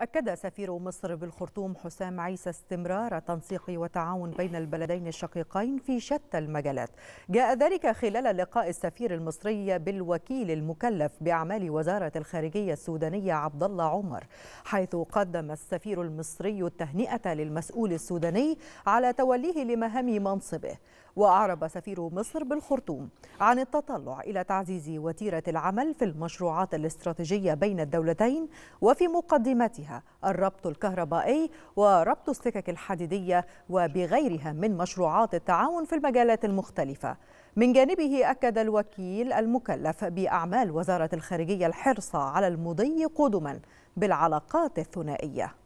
أكد سفير مصر بالخرطوم حسام عيسى استمرار التنسيق والتعاون بين البلدين الشقيقين في شتى المجالات جاء ذلك خلال لقاء السفير المصري بالوكيل المكلف بأعمال وزارة الخارجية السودانية عبد الله عمر حيث قدم السفير المصري التهنئة للمسؤول السوداني على توليه لمهام منصبه وأعرب سفير مصر بالخرطوم عن التطلع إلى تعزيز وتيرة العمل في المشروعات الاستراتيجية بين الدولتين وفي مقدمتها الربط الكهربائي وربط السكك الحديدية وبغيرها من مشروعات التعاون في المجالات المختلفة من جانبه أكد الوكيل المكلف بأعمال وزارة الخارجية الحرص على المضي قدما بالعلاقات الثنائية